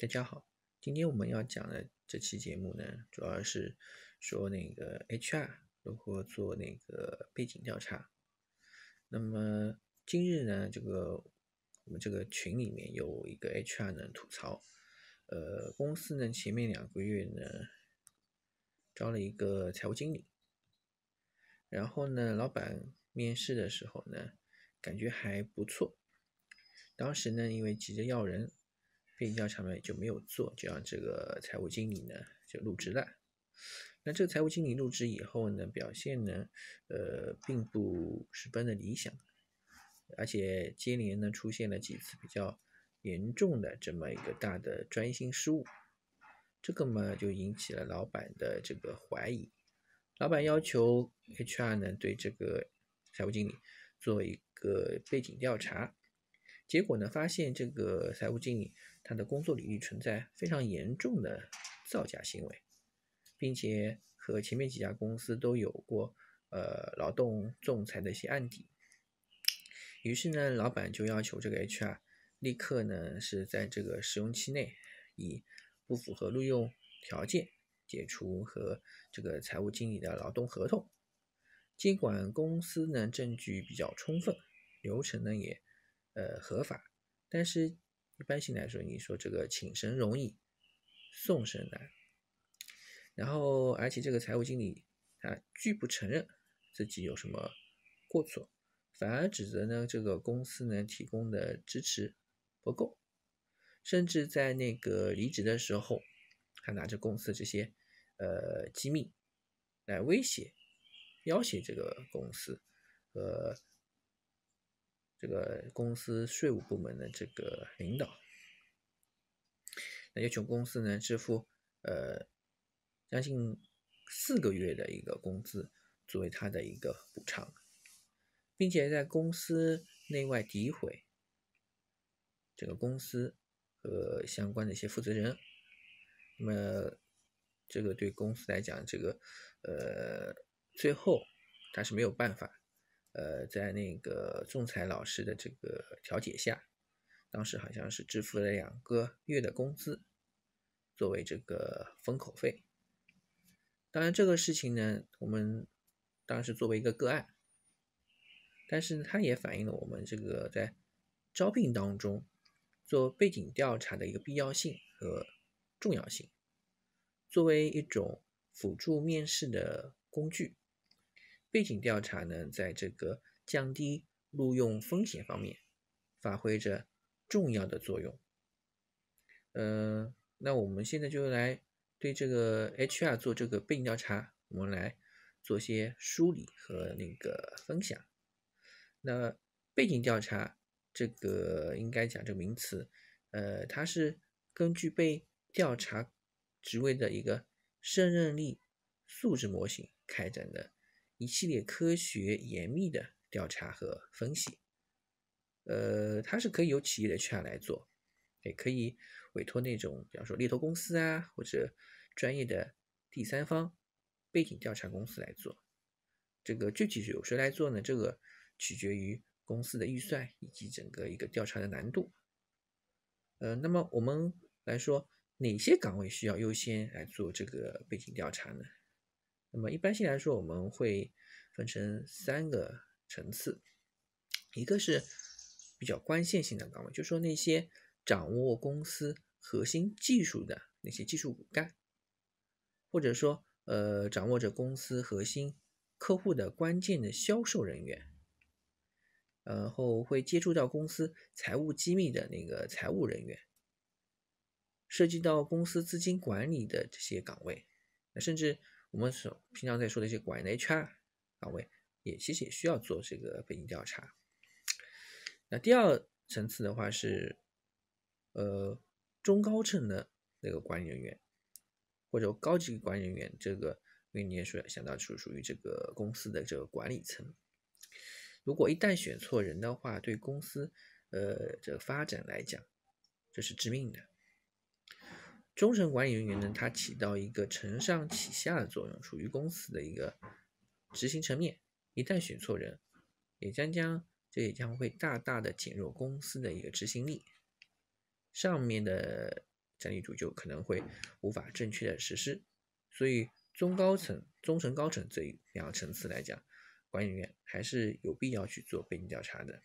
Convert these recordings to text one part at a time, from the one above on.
大家好，今天我们要讲的这期节目呢，主要是说那个 HR 如何做那个背景调查。那么今日呢，这个我们这个群里面有一个 HR 呢吐槽，呃，公司呢前面两个月呢招了一个财务经理，然后呢，老板面试的时候呢感觉还不错，当时呢因为急着要人。背景调查呢就没有做，就让这个财务经理呢就入职了。那这个财务经理入职以后呢，表现呢，呃，并不十分的理想，而且接连呢出现了几次比较严重的这么一个大的专业性失误，这个嘛就引起了老板的这个怀疑。老板要求 HR 呢对这个财务经理做一个背景调查，结果呢发现这个财务经理。他的工作领域存在非常严重的造假行为，并且和前面几家公司都有过呃劳动仲裁的一些案底。于是呢，老板就要求这个 HR 立刻呢是在这个使用期内以不符合录用条件解除和这个财务经理的劳动合同。尽管公司呢证据比较充分，流程呢也呃合法，但是。一般性来说，你说这个请神容易，送神难。然后，而且这个财务经理他拒不承认自己有什么过错，反而指责呢这个公司呢提供的支持不够，甚至在那个离职的时候还拿着公司这些呃机密来威胁要挟这个公司和。这个公司税务部门的这个领导，那要求公司呢支付呃将近四个月的一个工资作为他的一个补偿，并且在公司内外诋毁这个公司和相关的一些负责人。那么这个对公司来讲，这个呃最后他是没有办法。呃，在那个仲裁老师的这个调解下，当时好像是支付了两个月的工资作为这个封口费。当然，这个事情呢，我们当时作为一个个案，但是它也反映了我们这个在招聘当中做背景调查的一个必要性和重要性，作为一种辅助面试的工具。背景调查呢，在这个降低录用风险方面发挥着重要的作用。呃，那我们现在就来对这个 HR 做这个背景调查，我们来做些梳理和那个分享。那背景调查这个应该讲这个名词，呃，它是根据被调查职位的一个胜任力素质模型开展的。一系列科学严密的调查和分析，呃，它是可以由企业的 HR 来做，也可以委托那种，比方说猎头公司啊，或者专业的第三方背景调查公司来做。这个具体是由谁来做呢？这个取决于公司的预算以及整个一个调查的难度。呃，那么我们来说，哪些岗位需要优先来做这个背景调查呢？那么，一般性来说，我们会分成三个层次，一个是比较关键性的岗位，就说那些掌握公司核心技术的那些技术骨干，或者说，呃，掌握着公司核心客户的关键的销售人员，然后会接触到公司财务机密的那个财务人员，涉及到公司资金管理的这些岗位，那甚至。我们所平常在说的一些管内 HR 岗位，也其实也需要做这个背景调查。那第二层次的话是，呃，中高层的那个管理人员，或者高级管理人员，这个因为你也说想到是属属于这个公司的这个管理层。如果一旦选错人的话，对公司，呃，这个发展来讲，这是致命的。中层管理人员呢，它起到一个承上启下的作用，属于公司的一个执行层面。一旦选错人，也将将这也将会大大的减弱公司的一个执行力，上面的战略组就可能会无法正确的实施。所以中高层、中层高层这两层次来讲，管理员还是有必要去做背景调查的。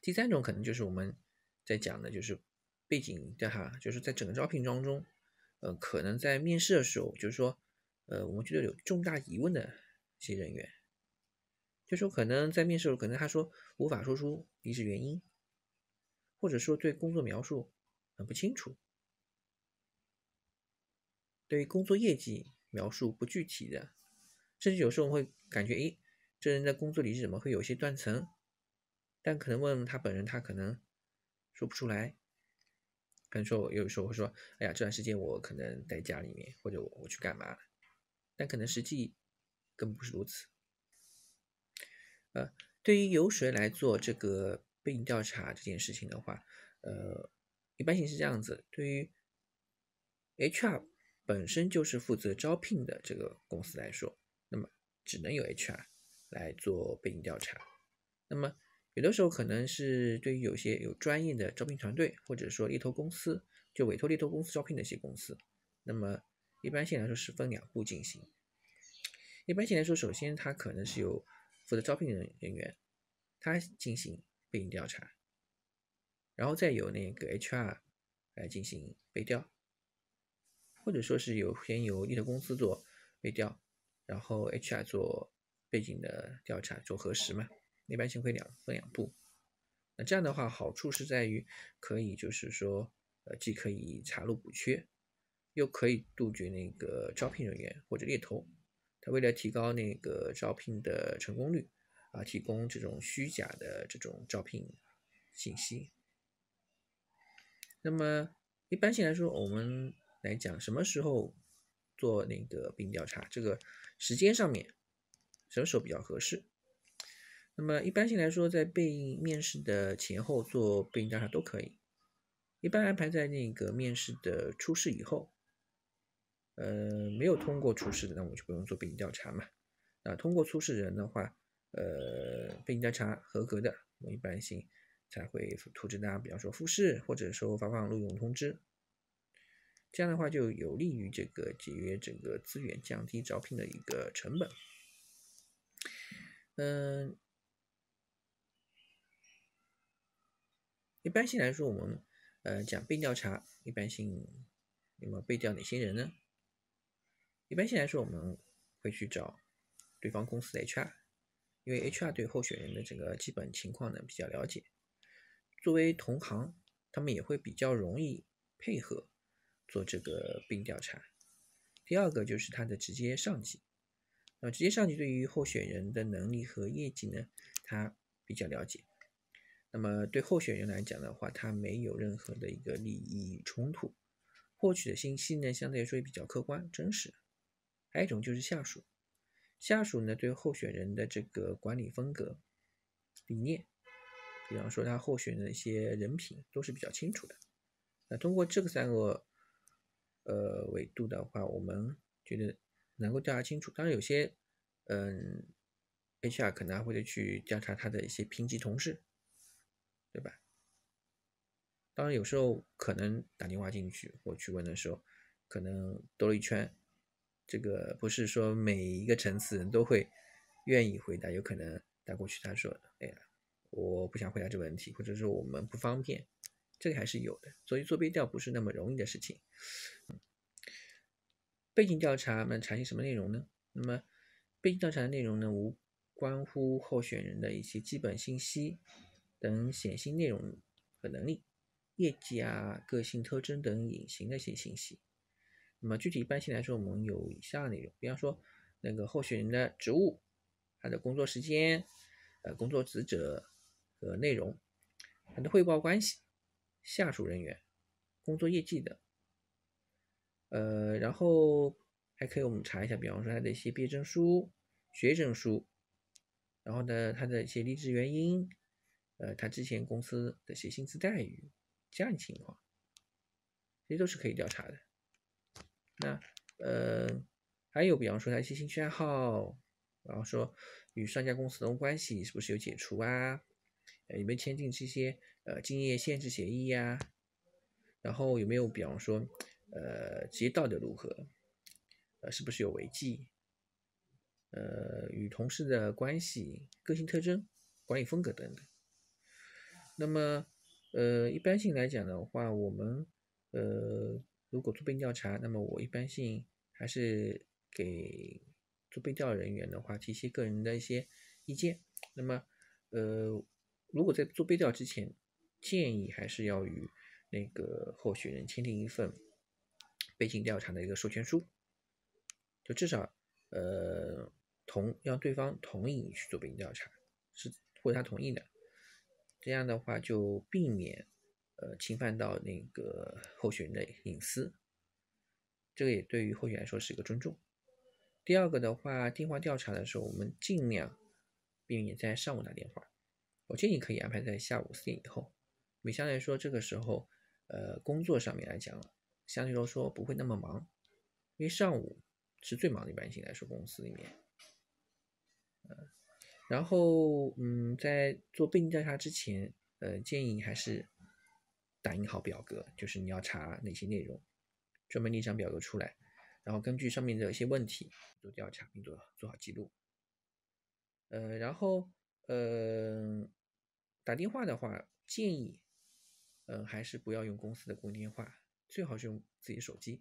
第三种可能就是我们在讲的就是。背景的哈，就是在整个招聘当中，呃，可能在面试的时候，就是说，呃，我们觉得有重大疑问的一些人员，就说可能在面试的时候，可能他说无法说出离职原因，或者说对工作描述很不清楚，对于工作业绩描述不具体的，甚至有时候我们会感觉，诶，这人在工作里怎么会有一些断层？但可能问问他本人，他可能说不出来。可能说，我有时候会说，哎呀，这段时间我可能在家里面，或者我我去干嘛了，但可能实际更不是如此。呃，对于由谁来做这个背景调查这件事情的话，呃，一般性是这样子。对于 HR 本身就是负责招聘的这个公司来说，那么只能由 HR 来做背景调查。那么有的时候可能是对于有些有专业的招聘团队，或者说猎头公司，就委托猎头公司招聘的一些公司，那么一般性来说是分两步进行。一般性来说，首先他可能是由负责招聘人人员，他进行背景调查，然后再由那个 H R 来进行背调，或者说是有先由猎头公司做背调，然后 H R 做背景的调查做核实嘛。一般性会两分两步，那这样的话好处是在于可以就是说，呃，既可以查漏补缺，又可以杜绝那个招聘人员或者猎头他为了提高那个招聘的成功率啊，提供这种虚假的这种招聘信息。那么一般性来说，我们来讲什么时候做那个病调查，这个时间上面什么时候比较合适？那么一般性来说，在被面试的前后做背景调查都可以，一般安排在那个面试的初试以后。呃，没有通过初试的，那我就不用做背景调查嘛。啊，通过初试人的话，呃，背景调查合格的，我一般性才会通知大家，比方说复试，或者说发放录用通知。这样的话就有利于这个节约整个资源，降低招聘的一个成本。嗯。一般性来说，我们呃讲被调查，一般性，那么被调哪些人呢？一般性来说，我们会去找对方公司的 HR，因为 HR 对候选人的这个基本情况呢比较了解，作为同行，他们也会比较容易配合做这个病调查。第二个就是他的直接上级，那直接上级对于候选人的能力和业绩呢，他比较了解。那么对候选人来讲的话，他没有任何的一个利益冲突，获取的信息呢，相对来说也比较客观真实。还有一种就是下属，下属呢对候选人的这个管理风格、理念，比方说他候选的一些人品都是比较清楚的。那通过这个三个呃维度的话，我们觉得能够调查清楚。当然有些嗯，HR 可能还会去调查他的一些评级同事。对吧？当然，有时候可能打电话进去，我去问的时候，可能兜了一圈，这个不是说每一个层次人都会愿意回答，有可能打过去他说：“哎呀，我不想回答这个问题，或者说我们不方便。”这个还是有的，所以做背调不是那么容易的事情。背景调查，那查询什么内容呢？那么背景调查的内容呢，无关乎候选人的一些基本信息。等显性内容和能力、业绩啊、个性特征等隐形的一些信息。那么具体一般性来说，我们有以下内容：比方说那个候选人的职务、他的工作时间、呃工作职责和内容、他的汇报关系、下属人员、工作业绩的。呃，然后还可以我们查一下，比方说他的一些毕业证书、学证书，然后呢他的一些离职原因。呃，他之前公司的一些薪资待遇，这样情况，这些都是可以调查的。那呃，还有比方说他一些兴趣爱好，然后说与上家公司的关系是不是有解除啊？呃，有没有签订这些呃竞业限制协议呀？然后有没有比方说呃职业道德如何？呃，是不是有违纪？呃，与同事的关系、个性特征、管理风格等等。那么，呃，一般性来讲的话，我们，呃，如果做背景调查，那么我一般性还是给做背调人员的话提一些个人的一些意见。那么，呃，如果在做背调之前，建议还是要与那个候选人签订一份背景调查的一个授权书，就至少，呃，同让对方同意去做背景调查，是或者他同意的。这样的话就避免，呃，侵犯到那个候选人的隐私，这个也对于候选来说是一个尊重。第二个的话，电话调查的时候，我们尽量避免在上午打电话，我建议可以安排在下午四点以后。为相对来说，这个时候，呃，工作上面来讲，相对来说不会那么忙，因为上午是最忙的一般性来说公司里面，嗯。然后，嗯，在做背景调查之前，呃，建议还是打印好表格，就是你要查哪些内容，专门列一张表格出来，然后根据上面的一些问题做调查，并做做好记录。呃，然后，呃，打电话的话，建议，呃，还是不要用公司的固定电话，最好是用自己手机。